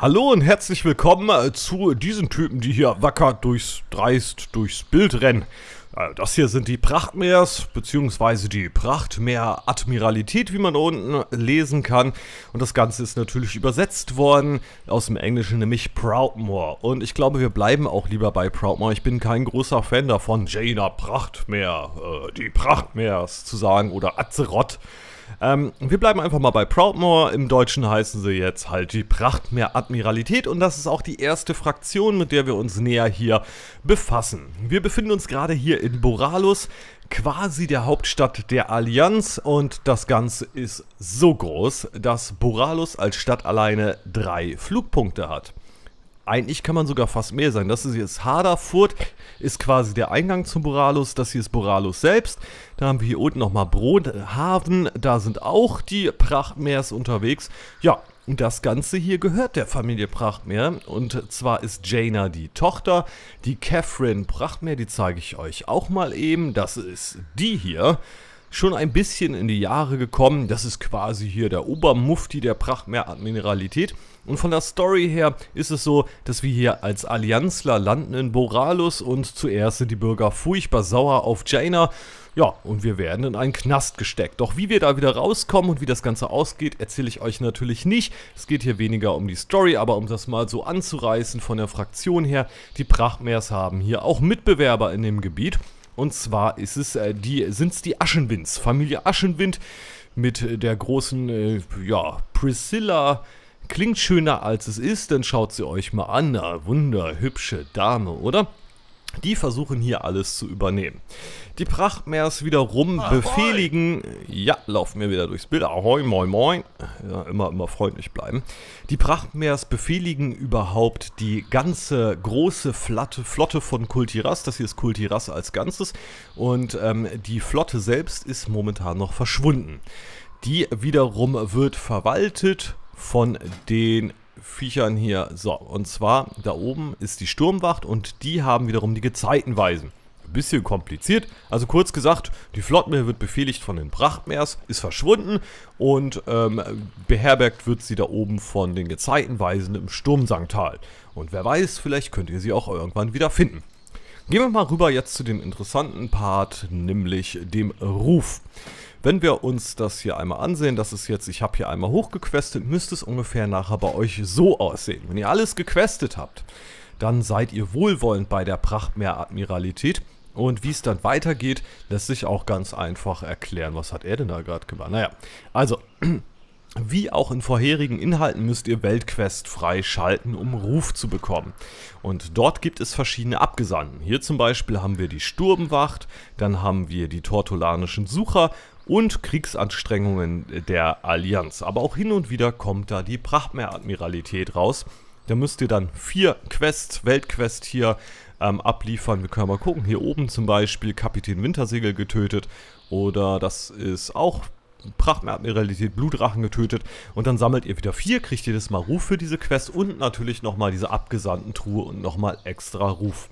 Hallo und herzlich willkommen äh, zu diesen Typen, die hier wacker durchs dreist durchs Bild rennen. Äh, das hier sind die Prachtmeers, beziehungsweise die Prachtmeer-Admiralität, wie man unten lesen kann. Und das Ganze ist natürlich übersetzt worden, aus dem Englischen nämlich Proudmore. Und ich glaube, wir bleiben auch lieber bei Proudmore. Ich bin kein großer Fan davon, Jaina Prachtmeer, äh, die Prachtmeers zu sagen oder Azeroth. Ähm, wir bleiben einfach mal bei Proudmoore. Im Deutschen heißen sie jetzt halt die Prachtmeer-Admiralität und das ist auch die erste Fraktion, mit der wir uns näher hier befassen. Wir befinden uns gerade hier in Boralus, quasi der Hauptstadt der Allianz und das Ganze ist so groß, dass Boralus als Stadt alleine drei Flugpunkte hat eigentlich kann man sogar fast mehr sagen. Das ist jetzt Haderfurt, ist quasi der Eingang zum Boralus. Das hier ist Boralus selbst. Da haben wir hier unten nochmal Brothaven. Äh, da sind auch die Prachtmeers unterwegs. Ja, und das Ganze hier gehört der Familie Prachtmeer. Und zwar ist Jana die Tochter, die Catherine Prachtmeer, die zeige ich euch auch mal eben. Das ist die hier schon ein bisschen in die Jahre gekommen. Das ist quasi hier der Obermufti der Prachtmeer-Admineralität. Und von der Story her ist es so, dass wir hier als Allianzler landen in Boralus und zuerst sind die Bürger furchtbar sauer auf Jaina. Ja, und wir werden in einen Knast gesteckt. Doch wie wir da wieder rauskommen und wie das Ganze ausgeht, erzähle ich euch natürlich nicht. Es geht hier weniger um die Story, aber um das mal so anzureißen von der Fraktion her. Die Prachtmeers haben hier auch Mitbewerber in dem Gebiet. Und zwar ist es äh, die, sind's die Aschenwinds, Familie Aschenwind mit der großen, äh, ja, Priscilla. Klingt schöner als es ist, dann schaut sie euch mal an. Na, wunderhübsche Dame, oder? Die versuchen hier alles zu übernehmen. Die Prachtmeers wiederum Ahoi. befehligen, ja, laufen wir wieder durchs Bild, ahoi, moin, moin, ja, immer, immer freundlich bleiben. Die Prachtmeers befehligen überhaupt die ganze große Flatte, Flotte von Kultiras, das hier ist Kultiras als Ganzes, und ähm, die Flotte selbst ist momentan noch verschwunden. Die wiederum wird verwaltet von den Viechern hier. So, und zwar da oben ist die Sturmwacht und die haben wiederum die Gezeitenweisen. bisschen kompliziert. Also kurz gesagt, die Flottmeer wird befehligt von den Brachtmeers, ist verschwunden und ähm, beherbergt wird sie da oben von den Gezeitenweisen im Sturmsangtal. Und wer weiß, vielleicht könnt ihr sie auch irgendwann wieder finden. Gehen wir mal rüber jetzt zu dem interessanten Part, nämlich dem Ruf. Wenn wir uns das hier einmal ansehen, das ist jetzt, ich habe hier einmal hochgequestet, müsste es ungefähr nachher bei euch so aussehen. Wenn ihr alles gequestet habt, dann seid ihr wohlwollend bei der Prachtmeeradmiralität. Und wie es dann weitergeht, lässt sich auch ganz einfach erklären. Was hat er denn da gerade gemacht? Naja, also... Wie auch in vorherigen Inhalten müsst ihr Weltquest freischalten, um Ruf zu bekommen. Und dort gibt es verschiedene Abgesandten. Hier zum Beispiel haben wir die Sturmwacht, dann haben wir die Tortolanischen Sucher und Kriegsanstrengungen der Allianz. Aber auch hin und wieder kommt da die Prachtmeeradmiralität raus. Da müsst ihr dann vier Quests, Weltquests hier ähm, abliefern. Wir können mal gucken. Hier oben zum Beispiel Kapitän Wintersegel getötet. Oder das ist auch Prachtmeeradmiralität, Blutdrachen getötet. Und dann sammelt ihr wieder vier, kriegt jedes Mal Ruf für diese Quest und natürlich nochmal diese abgesandten Truhe und nochmal extra Ruf.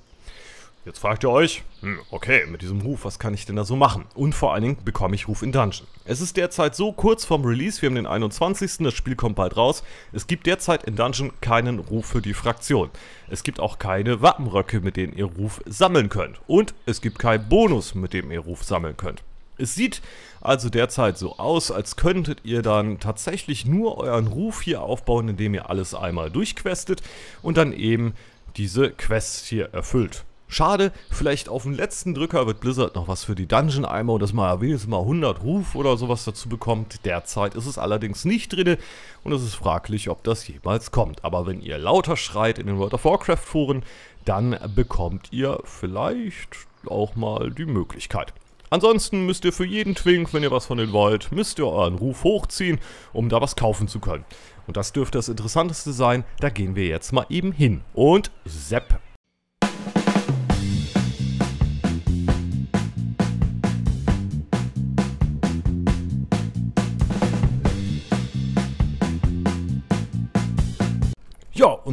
Jetzt fragt ihr euch, hm, okay, mit diesem Ruf, was kann ich denn da so machen? Und vor allen Dingen bekomme ich Ruf in Dungeon. Es ist derzeit so kurz vorm Release, wir haben den 21. Das Spiel kommt bald raus. Es gibt derzeit in Dungeon keinen Ruf für die Fraktion. Es gibt auch keine Wappenröcke, mit denen ihr Ruf sammeln könnt. Und es gibt keinen Bonus, mit dem ihr Ruf sammeln könnt. Es sieht also derzeit so aus, als könntet ihr dann tatsächlich nur euren Ruf hier aufbauen, indem ihr alles einmal durchquestet und dann eben diese Quests hier erfüllt. Schade, vielleicht auf dem letzten Drücker wird Blizzard noch was für die Dungeon-Eimer und das mal wenigstens mal 100 Ruf oder sowas dazu bekommt. Derzeit ist es allerdings nicht drin und es ist fraglich, ob das jemals kommt. Aber wenn ihr lauter schreit in den World of Warcraft-Foren, dann bekommt ihr vielleicht auch mal die Möglichkeit. Ansonsten müsst ihr für jeden Twink, wenn ihr was von den wollt, müsst ihr euren Ruf hochziehen, um da was kaufen zu können. Und das dürfte das Interessanteste sein, da gehen wir jetzt mal eben hin. Und Sepp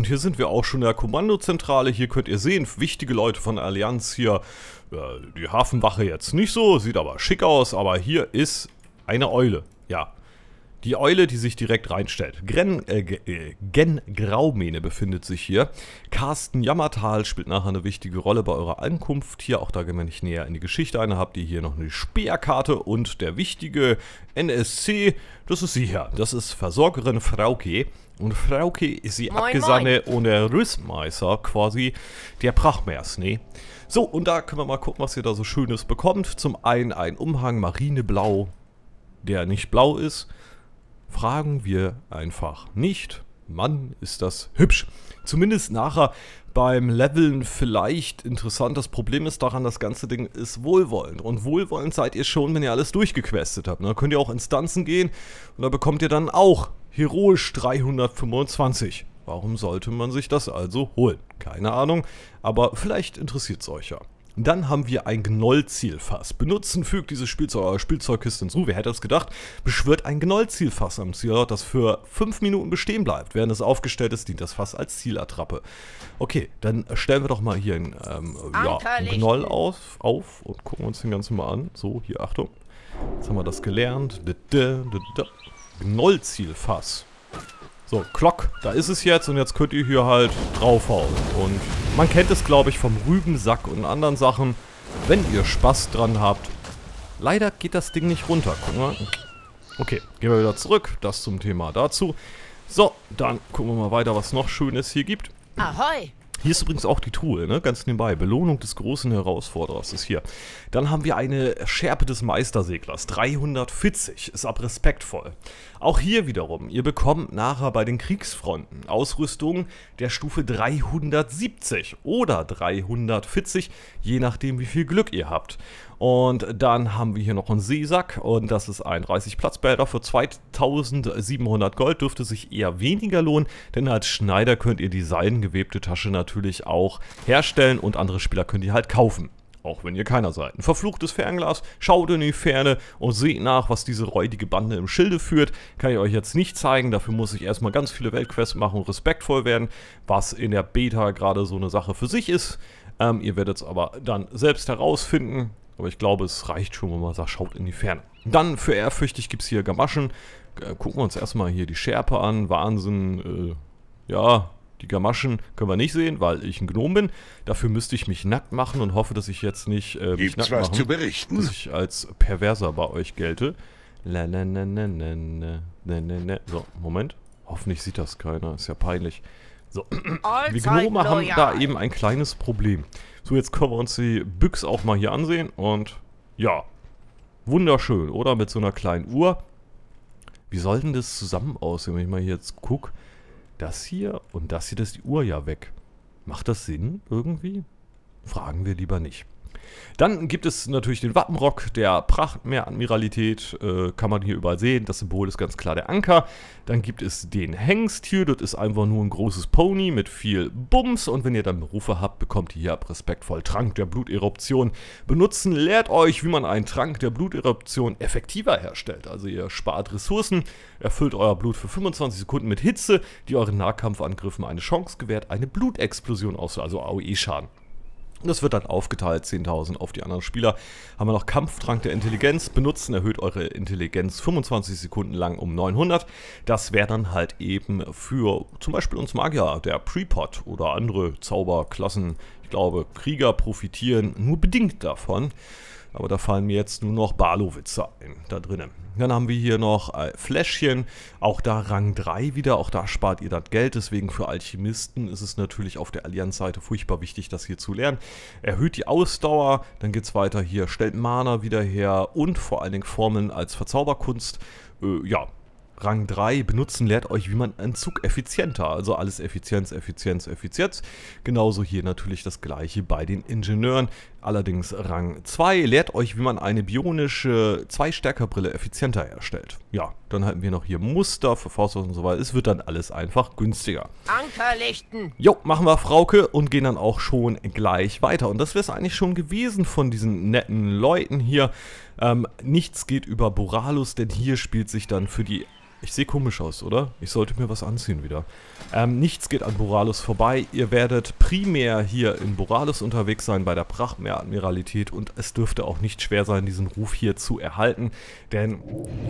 und hier sind wir auch schon in der Kommandozentrale. Hier könnt ihr sehen, wichtige Leute von der Allianz hier. die Hafenwache jetzt nicht so, sieht aber schick aus, aber hier ist eine Eule. Ja, die Eule, die sich direkt reinstellt. Gren, äh, äh Gen Graumene befindet sich hier. Carsten Jammertal spielt nachher eine wichtige Rolle bei eurer Ankunft hier. Auch da gehen wir nicht näher in die Geschichte ein. habt ihr hier noch eine Speerkarte und der wichtige NSC, das ist sie hier. Das ist Versorgerin Frauke. Und Frauke ist die moin, Abgesandte ohne Rüstmeister quasi der Prachmers, ne? So, und da können wir mal gucken, was ihr da so Schönes bekommt. Zum einen ein Umhang Marineblau, der nicht blau ist fragen wir einfach nicht. Mann, ist das hübsch. Zumindest nachher beim Leveln vielleicht interessant. Das Problem ist daran, das ganze Ding ist wohlwollend. Und wohlwollend seid ihr schon, wenn ihr alles durchgequestet habt. Da ne? könnt ihr auch Instanzen gehen und da bekommt ihr dann auch heroisch 325. Warum sollte man sich das also holen? Keine Ahnung, aber vielleicht interessiert es euch ja. Dann haben wir ein Gnoll-Zielfass. Benutzen fügt dieses Spielzeug eurer Spielzeugkiste hinzu. Wer hätte das gedacht? Beschwört ein Gnoll-Zielfass am Zielort, das für 5 Minuten bestehen bleibt. Während es aufgestellt ist, dient das Fass als Zielattrappe. Okay, dann stellen wir doch mal hier ein, ähm, ja, ein Gnoll auf, auf und gucken uns den ganzen mal an. So, hier, Achtung. Jetzt haben wir das gelernt. Gnoll-Zielfass. So, Glock, da ist es jetzt und jetzt könnt ihr hier halt draufhauen. Und man kennt es, glaube ich, vom Rübensack und anderen Sachen, wenn ihr Spaß dran habt. Leider geht das Ding nicht runter, gucken wir. Okay, gehen wir wieder zurück, das zum Thema dazu. So, dann gucken wir mal weiter, was noch Schönes hier gibt. Ahoi! Hier ist übrigens auch die Truhe, ne? ganz nebenbei. Belohnung des großen Herausforderers ist hier. Dann haben wir eine Schärpe des Meisterseglers. 340 ist ab respektvoll. Auch hier wiederum, ihr bekommt nachher bei den Kriegsfronten Ausrüstung der Stufe 370 oder 340, je nachdem wie viel Glück ihr habt. Und dann haben wir hier noch einen Seesack und das ist ein 30 Platzbehälter für 2700 Gold. Dürfte sich eher weniger lohnen, denn als Schneider könnt ihr die seidengewebte Tasche natürlich auch herstellen und andere Spieler könnt ihr halt kaufen auch wenn ihr keiner seid. Ein verfluchtes Fernglas, schaut in die Ferne und seht nach, was diese räudige Bande im Schilde führt. Kann ich euch jetzt nicht zeigen, dafür muss ich erstmal ganz viele Weltquests machen und respektvoll werden, was in der Beta gerade so eine Sache für sich ist. Ähm, ihr werdet es aber dann selbst herausfinden. Aber ich glaube, es reicht schon, wenn man sagt, schaut in die Ferne. Dann für ehrfürchtig gibt es hier Gamaschen. Äh, gucken wir uns erstmal hier die Schärpe an. Wahnsinn. Äh, ja, die Gamaschen können wir nicht sehen, weil ich ein Gnom bin. Dafür müsste ich mich nackt machen und hoffe, dass ich jetzt nicht äh, mich nackt was machen, zu berichten? dass ich als Perverser bei euch gelte. La, la, la, la, la, la, la, la. So, Moment. Hoffentlich sieht das keiner. Ist ja peinlich. So, wir Gnome haben da eben ein kleines Problem. So, jetzt können wir uns die Büchs auch mal hier ansehen und ja, wunderschön, oder? Mit so einer kleinen Uhr. Wie soll denn das zusammen aussehen, wenn ich mal hier jetzt gucke? Das hier und das hier, das ist die Uhr ja weg. Macht das Sinn irgendwie? Fragen wir lieber nicht. Dann gibt es natürlich den Wappenrock der Prachtmeeradmiralität, äh, kann man hier überall sehen. Das Symbol ist ganz klar der Anker. Dann gibt es den Hengst hier, das ist einfach nur ein großes Pony mit viel Bums. Und wenn ihr dann Berufe habt, bekommt ihr hier ab respektvoll Trank der Bluteruption benutzen. Lehrt euch, wie man einen Trank der Bluteruption effektiver herstellt. Also ihr spart Ressourcen, erfüllt euer Blut für 25 Sekunden mit Hitze, die euren Nahkampfangriffen eine Chance gewährt, eine Blutexplosion auszuführen, also AOE-Schaden. Das wird dann aufgeteilt, 10.000 auf die anderen Spieler. Haben wir noch Kampftrank der Intelligenz. Benutzen erhöht eure Intelligenz 25 Sekunden lang um 900. Das wäre dann halt eben für zum Beispiel uns Magier, der Prepot oder andere Zauberklassen. Ich glaube, Krieger profitieren nur bedingt davon. Aber da fallen mir jetzt nur noch Barlowitzer ein, da drinnen. Dann haben wir hier noch äh, Fläschchen, auch da Rang 3 wieder, auch da spart ihr das Geld, deswegen für Alchemisten ist es natürlich auf der Allianz-Seite furchtbar wichtig, das hier zu lernen. Erhöht die Ausdauer, dann geht es weiter hier, stellt Mana wieder her und vor allen Dingen Formeln als Verzauberkunst. Äh, ja, Rang 3 benutzen lehrt euch, wie man einen Zug effizienter, also alles Effizienz, Effizienz, Effizienz. Genauso hier natürlich das gleiche bei den Ingenieuren. Allerdings Rang 2 lehrt euch, wie man eine bionische 2-Stärkerbrille effizienter erstellt. Ja, dann halten wir noch hier Muster für Faustwaffe und so weiter. Es wird dann alles einfach günstiger. Ankerlichten! Jo, machen wir Frauke und gehen dann auch schon gleich weiter. Und das wäre es eigentlich schon gewesen von diesen netten Leuten hier. Ähm, nichts geht über Boralus, denn hier spielt sich dann für die ich sehe komisch aus, oder? Ich sollte mir was anziehen wieder. Ähm, nichts geht an Boralus vorbei. Ihr werdet primär hier in Boralus unterwegs sein, bei der Brachmeeradmiralität. Und es dürfte auch nicht schwer sein, diesen Ruf hier zu erhalten. Denn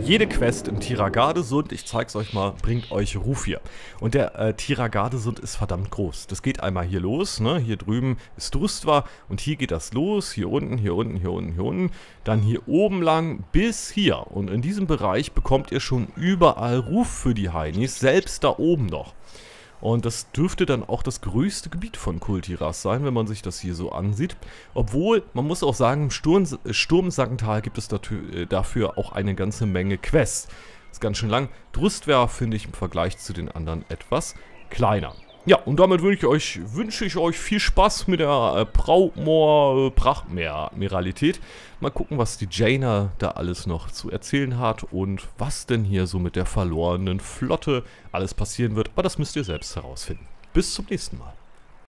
jede Quest im Tiragardesund, ich zeig's euch mal, bringt euch Ruf hier. Und der äh, Tiragardesund ist verdammt groß. Das geht einmal hier los, ne? Hier drüben ist Drustwa. Und hier geht das los. Hier unten, hier unten, hier unten, hier unten. Dann hier oben lang bis hier. Und in diesem Bereich bekommt ihr schon überall überall Ruf für die Heinis, selbst da oben noch. Und das dürfte dann auch das größte Gebiet von Kultiras sein, wenn man sich das hier so ansieht. Obwohl, man muss auch sagen, im Sturm, Sturmsackental gibt es äh, dafür auch eine ganze Menge Quests. Ist ganz schön lang. Drustwer finde ich im Vergleich zu den anderen etwas kleiner. Ja, und damit wünsche ich euch, wünsche ich euch viel Spaß mit der äh, braumor Brautmoor äh, Mal gucken, was die Jaina da alles noch zu erzählen hat und was denn hier so mit der verlorenen Flotte alles passieren wird. Aber das müsst ihr selbst herausfinden. Bis zum nächsten Mal.